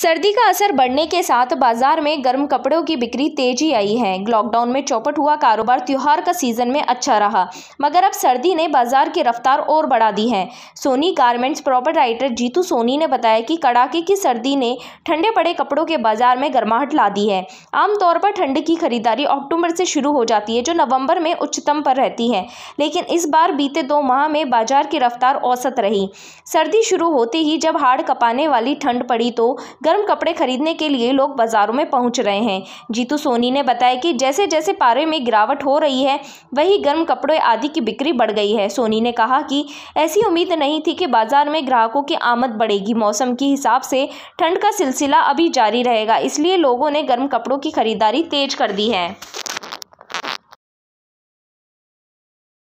सर्दी का असर बढ़ने के साथ बाजार में गर्म कपड़ों की बिक्री तेजी आई है लॉकडाउन में चौपट हुआ कारोबार त्यौहार का सीजन में अच्छा रहा मगर अब सर्दी ने बाजार की रफ्तार और बढ़ा दी है सोनी गारमेंट्स राइटर जीतू सोनी ने बताया कि कड़ाके की सर्दी ने ठंडे पड़े कपड़ों के बाजार में गर्माहट ला दी है आमतौर पर ठंड की खरीदारी अक्टूबर से शुरू हो जाती है जो नवम्बर में उच्चतम पर रहती है लेकिन इस बार बीते दो माह में बाजार की रफ्तार औसत रही सर्दी शुरू होते ही जब हाड़ कपाने वाली ठंड पड़ी तो गर्म कपड़े खरीदने के लिए लोग बाज़ारों में पहुँच रहे हैं जीतू सोनी ने बताया कि जैसे जैसे पारे में गिरावट हो रही है वही गर्म कपड़े आदि की बिक्री बढ़ गई है सोनी ने कहा कि ऐसी उम्मीद नहीं थी कि बाज़ार में ग्राहकों की आमद बढ़ेगी मौसम के हिसाब से ठंड का सिलसिला अभी जारी रहेगा इसलिए लोगों ने गर्म कपड़ों की खरीदारी तेज कर दी है